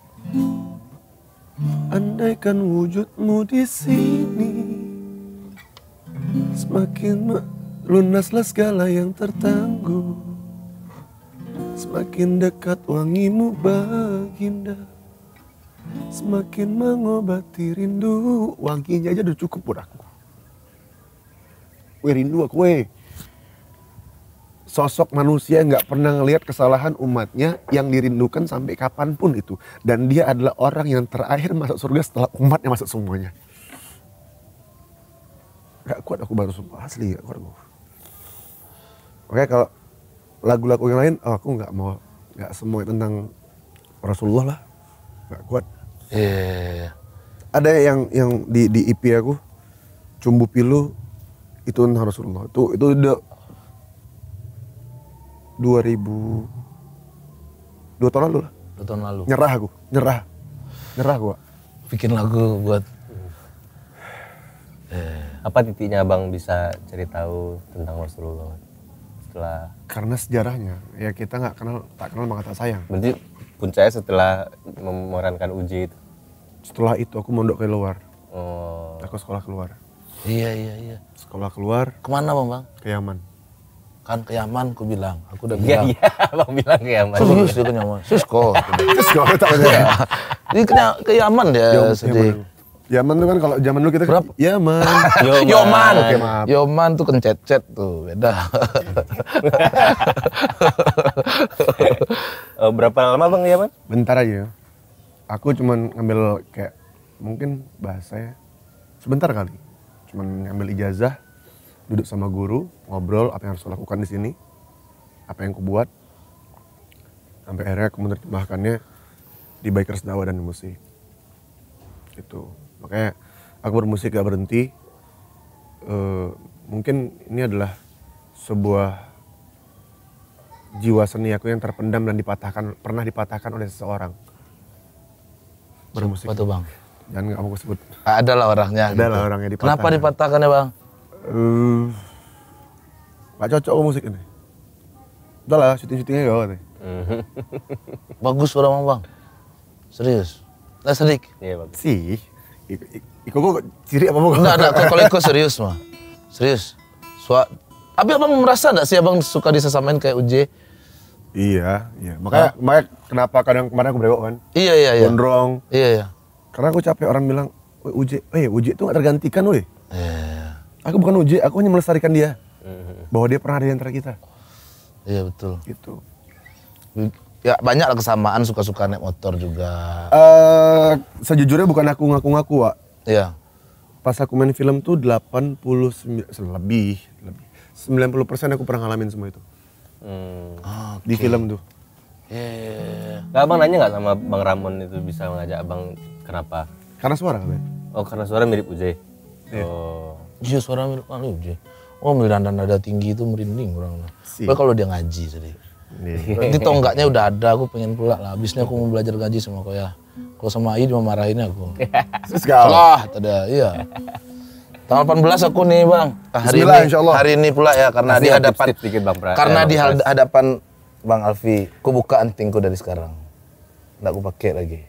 Andaikan wujudmu di sini Semakin lunaslah segala yang tertangguh Semakin dekat wangimu baginda Semakin mengobati rindu Wanginya aja udah cukup buat aku Weh rindu aku weh Sosok manusia yang gak pernah ngelihat kesalahan umatnya yang dirindukan sampai kapanpun itu. Dan dia adalah orang yang terakhir masuk surga setelah umatnya masuk semuanya gak kuat aku baru sumpah asli gak kuat aku oke kalau lagu-lagu yang lain oh, aku nggak mau nggak semua tentang Rasulullah lah nggak kuat yeah. Iya, iya. ada yang yang di di IP aku cumbu pilu itu tentang Rasulullah itu itu udah 2000 dua tahun lalu lah dua tahun lalu nyerah aku nyerah nyerah gua bikin lagu buat hmm. eh apa titiknya abang bisa cari tahu tentang Rasulullah setelah karena sejarahnya ya kita nggak kenal tak kenal maka tak sayang berarti puncaknya setelah memerankan uji itu setelah itu aku mondok ke luar oh. aku sekolah keluar iya iya iya sekolah keluar kemana bang bang ke Yaman kan ke Yaman aku bilang aku udah iya, bilang iya iya bang bilang ke Yaman serius dia ke Yaman Susko Susko tak ya kena ke Yaman dia sedih Yaman tuh kan kalau zaman dulu kita kan Berapa? Yaman. Yoman. Yoman. okay, maaf. Yoman tuh kencet-cet tuh, beda. Eh, berapa lama Bang Yaman? Bentar aja. Aku cuman ngambil kayak mungkin bahasa ya. Sebentar kali. Cuman ngambil ijazah, duduk sama guru, ngobrol apa yang harus lakukan di sini. Apa yang aku buat. Sampai akhirnya aku menerjemahkannya di Bikers Dawa dan Musik. Itu makanya aku bermusik gak berhenti uh, mungkin ini adalah sebuah jiwa seni aku yang terpendam dan dipatahkan pernah dipatahkan oleh seseorang bermusik betul bang jangan nggak mau aku sebut ada lah orangnya ada lah gitu. orangnya dipatahkan kenapa dipatahkan ya bang uh, gak cocok musik ini udah lah syuting-syutingnya gak katanya bagus orang bang serius nah sedik iya bagus sih Iko kok ciri apa kok? Enggak, enggak. Kalau Iko serius mah. Serius. Sua, tapi abang merasa enggak sih abang suka disesamain kayak Uje? Iya, iya. Makanya, nah. makanya kenapa kadang kemarin aku berewok kan? Iya, iya, iya. Gondrong. Iya, iya. Karena aku capek orang bilang, Uje, eh iya, Uje itu gak tergantikan weh. Eh. Aku bukan Uje, aku hanya melestarikan dia. Mhm. Bahwa dia pernah ada di antara kita. Iya, betul. Gitu ya banyak lah kesamaan suka-suka naik motor juga. Eh uh, sejujurnya bukan aku ngaku-ngaku, Wak. Iya. Pas aku main film tuh 89 lebih, lebih 90% aku pernah ngalamin semua itu. Hmm. okay. Di film tuh. Eh. Iya, yeah, iya, iya. Abang nanya nggak sama Bang Ramon itu bisa ngajak Abang kenapa? Karena suara kan? Oh, karena suara mirip Uje. Yeah. Oh. Iya, suara mirip Anu Uje. Oh, mirip nada tinggi itu merinding kurang. Si. kalau dia ngaji tadi. Iya. nanti tonggaknya udah ada, aku pengen pula lah. Abisnya aku mau belajar gaji sama kau ya. Kalau sama Ayu cuma marahin aku. Salah, tadi iya. Tanggal 18 aku nih bang. Hari Bismillah, ini, Allah. hari ini pula ya karena di hadapan, bang, karena ya, di hadapan bang Alfi, aku buka antingku dari sekarang. Nggak aku pakai lagi.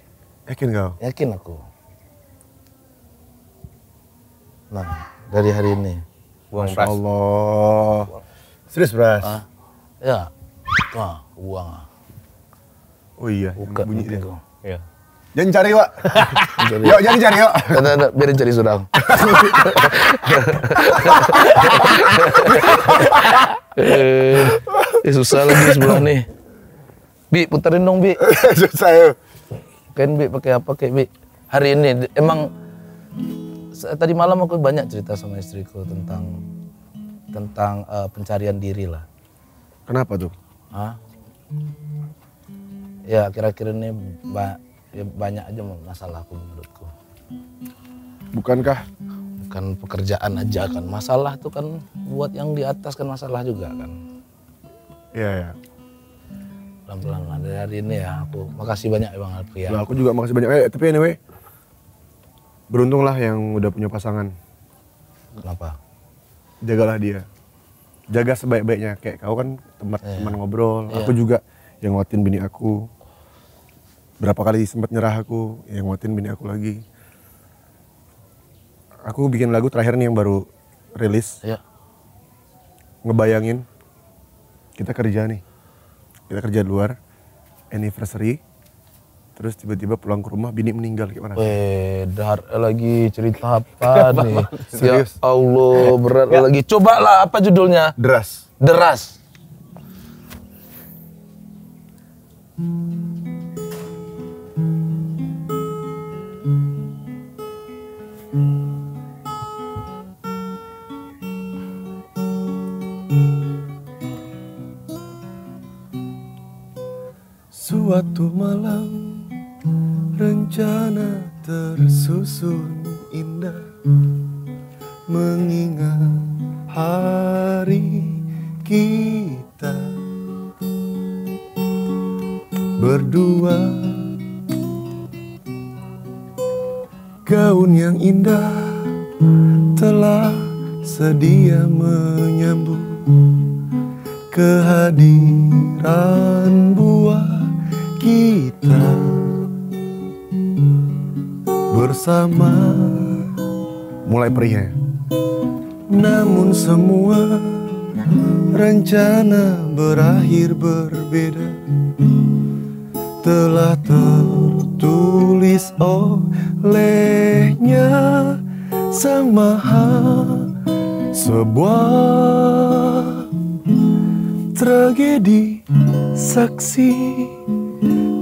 Yakin kau? Yakin aku. Nah, dari hari ini. Buang Masya Allah. Serius bras? Ah, ya, Wah, uang. Ah. Oh iya, buka bunyi dia. Iya. Jangan cari, Pak. yuk, jangan cari, yuk. Tidak, tidak, biarin cari sudah. eh, susah lagi sebelah nih. Bi, putarin dong, Bi. susah, ya. Kan Bi pakai apa kayak Bi? Hari ini emang tadi malam aku banyak cerita sama istriku tentang tentang eh, pencarian diri lah. Kenapa tuh? Hah? Ya kira-kira ini ba ya banyak aja masalahku menurutku. Bukankah? Bukan pekerjaan aja kan. Masalah tuh kan buat yang di atas kan masalah juga kan. Iya ya. Pelan-pelan ya. dari hari ini ya aku. Makasih banyak ya Bang Alfi ya. Nah, aku juga makasih banyak. Eh, tapi anyway, beruntunglah yang udah punya pasangan. Kenapa? Jagalah dia jaga sebaik-baiknya kayak kau kan teman yeah. teman ngobrol yeah. aku juga yang nguatin bini aku berapa kali sempat nyerah aku yang nguatin bini aku lagi aku bikin lagu terakhir nih yang baru rilis yeah. ngebayangin kita kerja nih kita kerja di luar anniversary terus tiba-tiba pulang ke rumah bini meninggal gimana? Weh, dar eh, lagi cerita apa nih? Ya Serius? Ya Allah, berat ya. lagi. Coba lah apa judulnya? Deras. Deras. Suatu malam Rencana tersusun indah Mengingat hari kita Berdua Gaun yang indah telah sedia menyambut kehadiran buah kita bersama Mulai perihnya Namun semua rencana berakhir berbeda Telah tertulis olehnya Sang Maha Sebuah tragedi saksi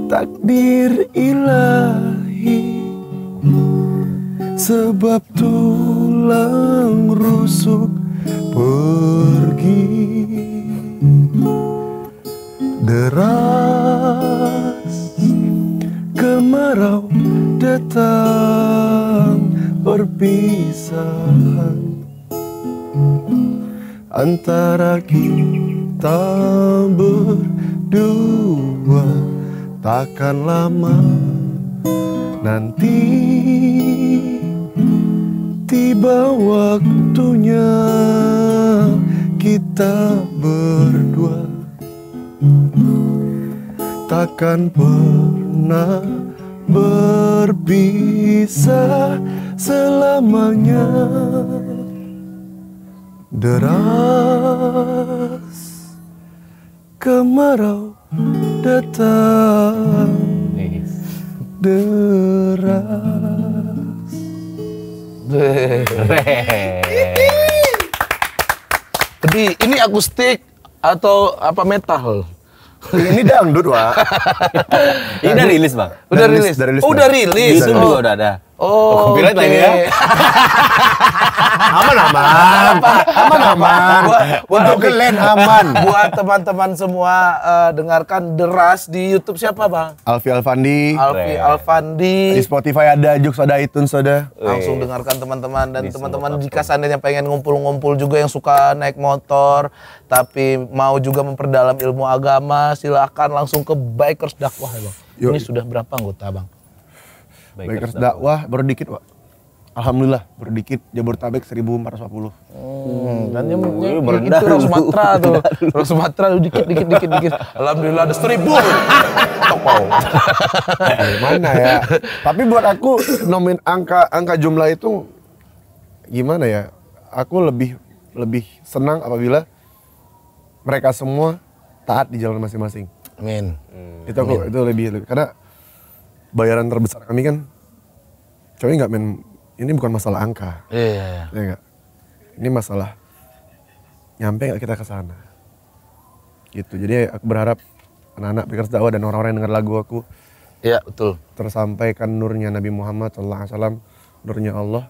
takdir ilahi Sebab tulang rusuk pergi Deras kemarau datang perpisahan Antara kita berdua Takkan lama nanti Tiba waktunya kita berdua Takkan pernah berpisah selamanya Deras kemarau datang Deras jadi ini akustik atau apa metal? ini dangdut, Pak. ini udah rilis, Bang. Udah rilis. Udah rilis. Oh, udah rilis. Itu juga oh. udah ada. Oh, oh copyright okay. lain ya. aman aman. aman aman. Buat Glenn aman. Buat teman-teman semua uh, dengarkan deras di YouTube siapa, Bang? Alfi Alfandi. Alfi Alfandi. Di Spotify ada, Jux ada, iTunes ada. Langsung dengarkan teman-teman dan teman-teman jika seandainya pengen ngumpul-ngumpul juga yang suka naik motor tapi mau juga memperdalam ilmu agama, silahkan langsung ke Bikers Dakwah, ya, Bang. Ini sudah berapa anggota, Bang? Bikers, Bikers dakwah baru dikit pak. Alhamdulillah berdikit Jabodetabek 1450. Hmm, hmm, dan yang hmm. itu orang Sumatera tuh. Orang Sumatera tuh dikit dikit dikit dikit. Alhamdulillah ada 1000. Topau. Eh, mana ya? Tapi buat aku nomin angka angka jumlah itu gimana ya? Aku lebih lebih senang apabila mereka semua taat di jalan masing-masing. Amin. Itu aku Amin. itu lebih, lebih karena bayaran terbesar kami kan kami nggak main ini bukan masalah angka. Iya. Yeah. Iya. Iya gak? Ini masalah nyampe nggak kita ke sana. Gitu. Jadi aku berharap anak-anak pikir dakwah dan orang-orang yang dengar lagu aku Iya, betul. Tersampaikan nurnya Nabi Muhammad sallallahu alaihi wasallam, nurnya Allah.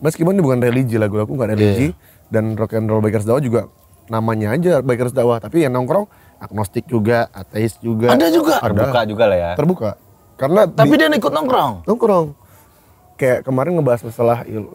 Meskipun ini bukan religi lagu aku nggak religi yeah. Iya. dan rock and roll bikers dakwah juga namanya aja bikers dakwah, tapi yang nongkrong agnostik juga, ateis juga. Ada juga. Ada. Terbuka juga lah ya. Terbuka. Karena Tapi di, dia ikut nongkrong. Nongkrong. Kayak kemarin ngebahas masalah il,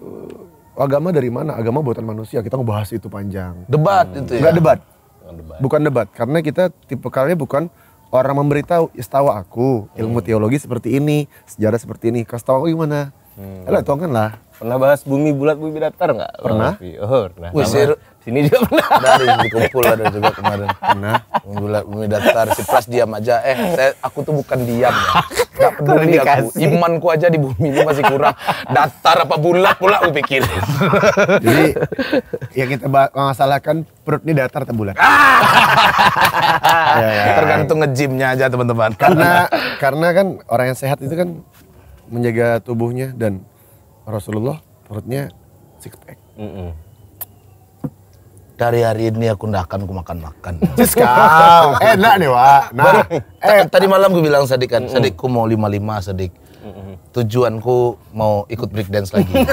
agama dari mana? Agama buatan manusia. Kita ngebahas itu panjang. Debat hmm. itu ya. Enggak debat. debat. Bukan debat karena kita tipe kalinya bukan orang memberitahu istawa ya, aku ilmu hmm. teologi seperti ini, sejarah seperti ini. Kasih tahu aku gimana? Hmm. Elah, tuangkan lah Pernah bahas bumi bulat bumi datar nggak? Pernah. Oh, pernah. Wih, sini juga pernah. Dari dikumpul ada juga kemarin. Pernah. Bumi bulat bumi datar si Pras diam aja. Eh, saya aku tuh bukan diam. Ya. peduli aku. Imanku aja di bumi ini masih kurang. Datar apa bulat pula aku pikir. Jadi yang kita masalahkan perut ini datar atau bulat. Ah! Ya, ya. Tergantung ngejimnya aja teman-teman. Karena karena kan orang yang sehat itu kan menjaga tubuhnya dan Rasulullah perutnya six pack. Mm -mm. Dari hari ini aku ndak akan ku makan-makan. Ciskam, enak nih Wak. Nah, eh tadi malam gue bilang sedikit, kan, mm -mm. ku mau lima sedik. Mm -mm. Tujuanku mau ikut break dance lagi.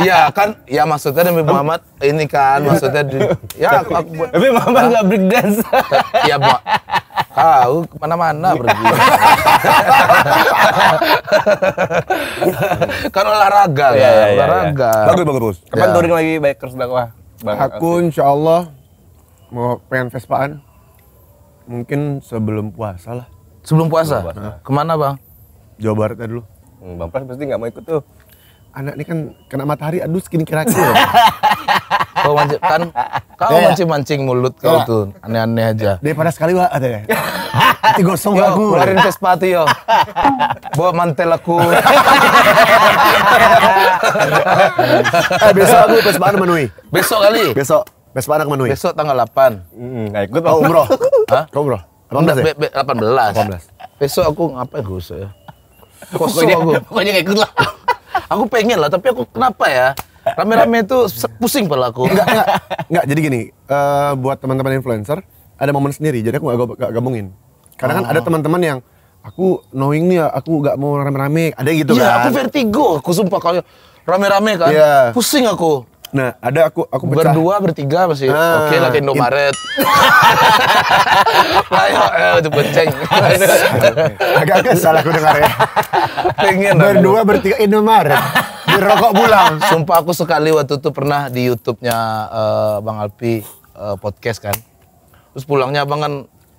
Iya kan, ya maksudnya Nabi Muhammad ini kan maksudnya di, ya aku, aku buat. Tapi Muhammad nggak break dance. Iya ya, tahu kemana-mana iya. pergi. kan olahraga ya, ya, ya, olahraga. Ya. Bagus bagus. Kapan ya. touring lagi bikers terus dakwah? Bang, aku insya Allah mau pengen Vespaan. Mungkin sebelum puasa lah. Sebelum puasa? Sebelum puasa. Kemana bang? Jawa Barat aja dulu. Hmm, bang Pras pasti nggak mau ikut tuh. Anak ini kan kena matahari, aduh skin kira-kira. Kau mancing kan kau yeah. Ya. mancing mancing mulut kau yeah. tuh aneh-aneh aja. Ya, daripada sekali wah ada ya. Nanti gosong yo, aku. Keluarin Vespa tuh yo. Bawa mantel aku. eh, besok aku Vespa menui. Besok kali. Besok. Vespa anak menui. Besok tanggal 8. Mm, gak ikut aku umroh. Hah? Kau umroh. 18 ya? 18. 18. Besok aku ngapain gue ya? Kosong aku. Pokoknya gak ikut lah. aku pengen lah, tapi aku kenapa ya? Rame-rame itu pusing pala aku. Enggak, enggak. Enggak, jadi gini, uh, buat teman-teman influencer ada momen sendiri, jadi aku gak, gak gabungin. Karena kan oh. kan ada teman-teman yang aku knowing nih aku gak mau rame-rame, ada gitu ya, kan. Iya, aku vertigo, aku sumpah kalau rame-rame kan. Yeah. Pusing aku. Nah, ada aku aku pecah. Berdua bertiga pasti. Ah, Oke, lah Indomaret. Ayo, itu bonceng. Agak-agak salah aku dengar ya. Pengen Berdua bertiga Indomaret. rokok pulang. Sumpah aku sekali waktu itu pernah di YouTube-nya uh, Bang Alpi uh, podcast kan. Terus pulangnya bang kan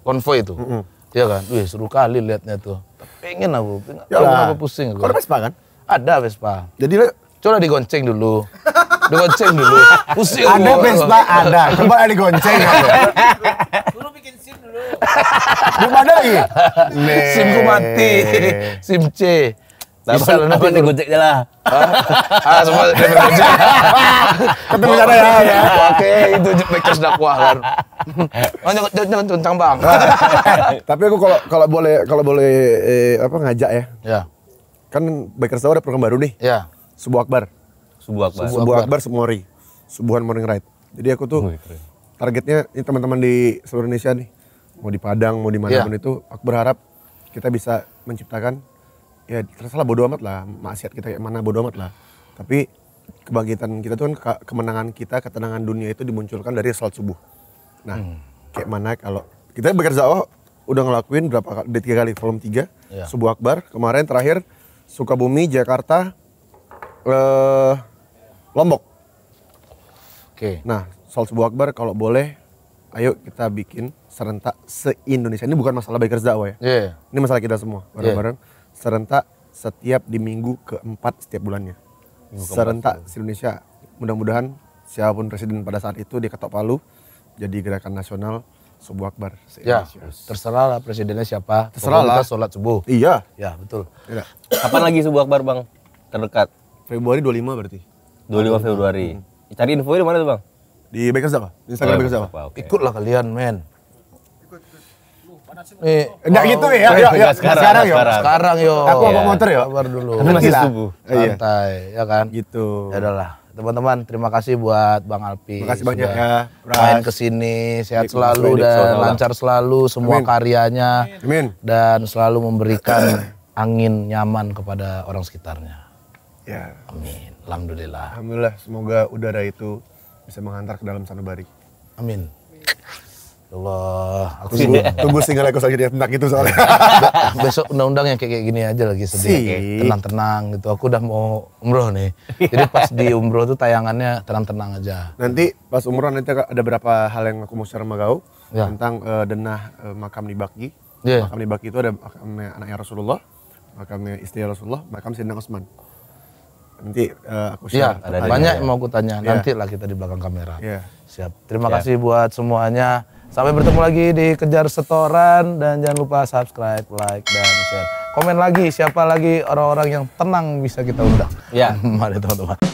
konvoy itu. Mm -hmm. Iya kan? Wih, seru kali liatnya tuh. Pengen aku, pengen, ya, aku pusing aku. Ada Vespa kan? Ada Vespa. Jadi coba digonceng dulu digonceng dulu. Pusing. Ada Vespa, ada. Coba ada digonceng. Dulu bikin SIM dulu. Belum ada lagi. SIMku mati. SIM C. Bisa lu nanti di Gojek aja lah. Ah, ah semua di Gojek. Ketemu cara ya. oke itu makers dakwah kan. Oh, jangan jangan tuntang bang. Tapi aku kalau kalau boleh kalau boleh eh, apa ngajak ya. Ya. Kan Bakers tahu ada program baru nih. Ya. Sebuah akbar. Subuh Akbar. Subuh Akbar, Subuh Mori. Subuhan Morning Ride. Jadi aku tuh targetnya ini teman-teman di seluruh Indonesia nih mau di Padang mau di mana iya. pun yeah. itu aku berharap kita bisa menciptakan ya terserah bodo amat lah maksiat kita kayak mana bodo amat lah tapi kebangkitan kita tuh kan kemenangan kita ketenangan dunia itu dimunculkan dari salat subuh nah hmm. kayak mana kalau kita bekerja oh udah ngelakuin berapa kali tiga kali volume tiga yeah. Iya. subuh akbar kemarin terakhir Sukabumi Jakarta eh Lombok. Oke. Okay. Nah, soal sebuah akbar kalau boleh ayo kita bikin serentak se-Indonesia. Ini bukan masalah bikers dakwah ya. Yeah. Ini masalah kita semua iya. bareng-bareng. Yeah. Serentak setiap di minggu keempat setiap bulannya. Minggu serentak se-Indonesia. Mudah-mudahan siapapun presiden pada saat itu di ketok palu jadi gerakan nasional subuh akbar ya terserah lah presidennya siapa terserah lah sholat subuh iya ya betul Iya. kapan lagi subuh akbar bang terdekat Februari 25 berarti 25 Februari. Hmm. Cari info di mana tuh, Bang? Di Bakers apa? Oh, di Instagram oh, apa? Ikutlah kalian, men. Ikut, eh, ikut. Eh, nggak Nih, enggak gitu ya. Oh, yuk, iya, iya. yuk. sekarang, sekarang yo. Sekarang yo. Aku iya. mau motor ya? Baru dulu. Karena masih subuh. Santai, ya kan? Gitu. Ya udahlah teman-teman terima kasih buat Bang Alpi. Terima kasih banyak ya. Main ke sini sehat selalu dan lancar selalu semua karyanya. Amin. Dan selalu memberikan angin nyaman kepada orang sekitarnya. Ya. Amin. Alhamdulillah. Alhamdulillah, semoga udara itu bisa mengantar ke dalam sanubari. Amin. Allah, aku tunggu, tunggu single aku selanjutnya tentang itu soalnya. Besok undang-undang yang kayak, gini aja lagi sedih, tenang-tenang gitu. Aku udah mau umroh nih. Jadi pas di umroh tuh tayangannya tenang-tenang aja. Nanti pas umroh nanti ada berapa hal yang aku mau share sama kau ya. tentang uh, denah uh, makam di Baki. Yeah. Makam di Baki itu ada makamnya anaknya Rasulullah, makamnya istri Rasulullah, makam Sayyidina Utsman. Nanti uh, aku siap Ya, ada banyak yang mau kutanya. Iya. Ya. Nanti lah kita di belakang kamera. Ya. Siap. Terima ya. kasih buat semuanya. Sampai bertemu lagi di Kejar Setoran dan jangan lupa subscribe, like dan share. Komen lagi siapa lagi orang-orang yang tenang bisa kita undang. Ya. Mari teman-teman.